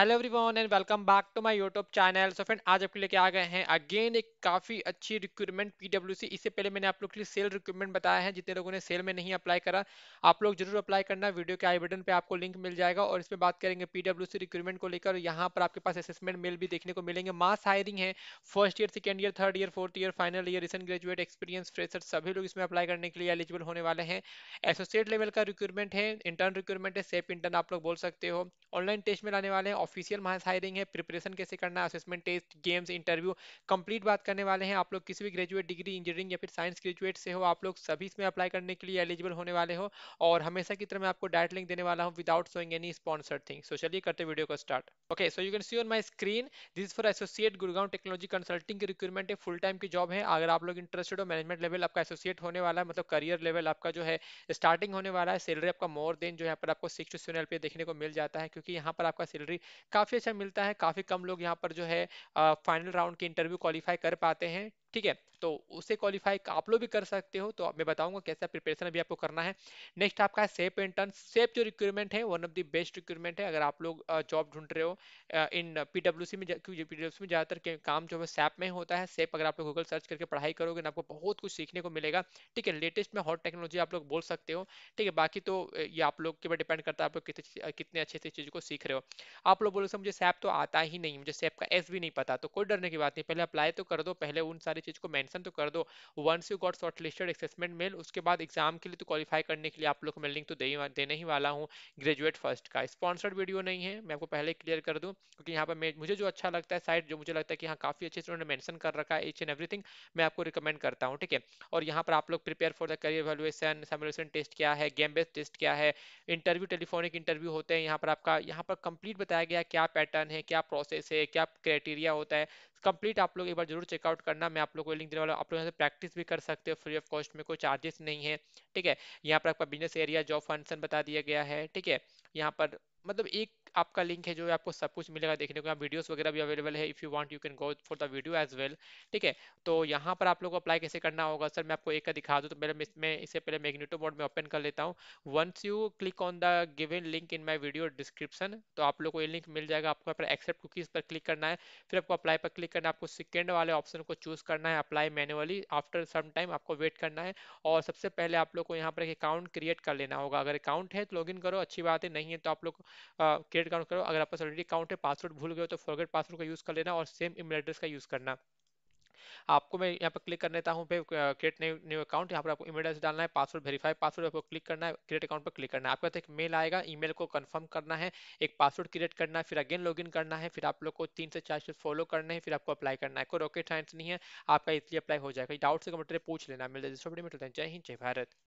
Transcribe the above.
hello everyone and welcome back to my YouTube channel so friend आज आपके लेके आ गए हैं अगेन एक काफ़ी अच्छी रिक्रूटमेंट पीडब्ल्यूसी इससे पहले मैंने आप लोग के लिए सेल रिक्रूटमेंट बताया है जितने लोगों ने सेल में नहीं अप्लाई करा आप लोग जरूर अप्लाई करना वीडियो के आई बटन पे आपको लिंक मिल जाएगा और इसमें बात करेंगे पी रिक्रूटमेंट को लेकर यहाँ पर आपके पास असेसमेंट मेल भी देखने को मिलेंगे मास हायरिंग है first year second year third year fourth year final year recent graduate experience fresher सभी लोग इसमें अप्लाई करने के लिए एलिजिबल होने वाले हैं एसोसिएट लेवल का रिक्रूटमेंट है इंटर्न रिक्रूटमेंट है सेफ इंटर्न आप लोग बोल सकते हो ऑनलाइन टेस्ट में लाने वाले हैं ऑफिशियल मास हायरिंग है प्रिपरेशन कैसे करना है assessment test games interview complete बात करने वाले हैं आप लोग किसी भी ग्रेजुएट डिग्री इंजीनियरिंग या फिर साइंस ग्रेजुएट से हो आप लोग सभी इसमें अप्लाई करने के लिए एलिजिबल होने वाले हो और हमेशा की तरह मैं आपको डायरेक्ट लिंक देने वाला हूँ without showing any sponsored thing so चलिए करते वीडियो को start okay so you can see on my screen this for associate Gurgaon technology consulting की रिक्वयरमेंट है फुल टाइम की जॉब है अगर आप लोग इंटरेस्टेड हो मैनेजमेंट लेवल आपका एसोसिएट होने वाला है मतलब करियर लेवल आपका जो है स्टार्टिंग होने वाला है सैलरी आपका मोर देन जो यहाँ पर आपको सिक्स टू सेवन पे देखने को मिल जाता है क्योंकि यहाँ पर आपका सैलरी काफ़ी अच्छा मिलता है काफ़ी कम लोग यहाँ पर जो है फाइनल राउंड के इंटरव्यू क्वालिफाई कर पाते हैं ठीक है तो उसे क्वालिफाई आप लोग भी कर सकते हो तो मैं बताऊंगा कैसा प्रिपरेशन अभी आपको करना है नेक्स्ट आपका है सेप एंड टर्न सेप जो रिक्वायरमेंट है one of the best requirement है अगर आप लोग जॉब ढूंढ रहे हो इन सी में सी में ज़्यादातर काम जो है सेप में होता है सेप अगर आप लोग गूगल सर्च करके पढ़ाई करोगे ना आपको बहुत कुछ सीखने को मिलेगा ठीक है लेटेस्ट में हॉट टेक्नोलॉजी आप लोग बोल सकते हो ठीक है बाकी तो ये आप लोग के ऊपर डिपेंड करता है आप लोग कितने अच्छे से चीज़ को सीख रहे हो आप लोग बोल सर मुझे सेप तो आता ही नहीं मुझे सेप का एस भी नहीं पता तो कोई डरने की बात नहीं पहले अप्लाई तो कर दो पहले उन सारी चीज़ को मैं मेंशन तो कर दो once you got shortlisted assessment mail उसके बाद एग्जाम के लिए तो क्वालिफाई करने के लिए आप लोग को मैं लिंक तो दे देने ही वाला हूँ ग्रेजुएट फर्स्ट का स्पॉन्सर्ड वीडियो नहीं है मैं आपको पहले क्लियर कर दूँ क्योंकि यहाँ पर मुझे जो अच्छा लगता है साइट जो मुझे लगता है कि हाँ काफ़ी अच्छे से उन्होंने मैंशन कर रखा है ईच एंड एवरीथिंग मैं आपको रिकमेंड करता हूँ ठीक है और यहाँ पर आप लोग prepare for the career valuation simulation test क्या है गेम बेस्ड टेस्ट क्या है इंटरव्यू टेलीफोनिक इंटरव्यू होते हैं यहाँ पर आपका यहाँ पर कंप्लीट बताया गया क्या पैटर्न है क्या प्रोसेस है क्या क्राइटेरिया होता है कंप्लीट आप लोग एक बार जरूर चेकआउट करना मैं आप लोग को लिंक देने वाला आप लोग यहाँ से प्रैक्टिस भी कर सकते हो फ्री ऑफ कॉस्ट में कोई चार्जेस नहीं है ठीक है यहाँ पर आपका बिजनेस एरिया जॉब फंक्शन बता दिया गया है ठीक है यहाँ पर मतलब एक आपका लिंक है जो है आपको सब कुछ मिलेगा देखने को यहाँ वीडियोस वगैरह भी अवेलेबल है if you want you can go for the video as well ठीक है तो यहाँ पर आप लोग को अप्लाई कैसे करना होगा सर मैं आपको एक का दिखा दूँ तो मैं इसमें इससे पहले मैग्नेटो बोर्ड में ओपन कर लेता हूँ once you click on the given link in my video description तो आप लोग को ये लिंक मिल जाएगा आपको पर एक्सेप्ट कुकीज़ पर क्लिक करना है फिर आपको अप्लाई पर क्लिक करना है आपको सेकेंड वाले ऑप्शन को चूज़ करना है apply manually after some time आपको वेट करना है और सबसे पहले आप लोग को यहाँ पर एक अकाउंट क्रिएट कर लेना होगा अगर अकाउंट है तो लॉग करो अच्छी बात है नहीं है तो आप लोग क्रिएट फॉरगेट काउंट करो अगर आपके पास ऑलरेडी अकाउंट है पासवर्ड भूल गए तो फॉरगेट पासवर्ड का यूज़ कर लेना और सेम ईमेल एड्रेस का यूज़ करना आपको मैं यहाँ पर क्लिक कर लेता हूँ पे क्रिएट न्यू अकाउंट यहाँ पर आपको ईमेल एड्रेस डालना है पासवर्ड वेरीफाई पासवर्ड आपको क्लिक करना है क्रिएट अकाउंट पर क्लिक करना है आपके पास एक मेल आएगा ईमेल को कंफर्म करना है एक पासवर्ड क्रिएट करना है फिर अगेन लॉगिन करना है फिर आप लोग को तीन से चार स्टेप फॉलो करना है फिर आपको अप्लाई करना है कोई रॉकेट साइंस नहीं है आपका इसलिए अप्लाई हो जाएगा डाउट से कमेंटर पूछ लेना मिल जाए जय हिंद जय भारत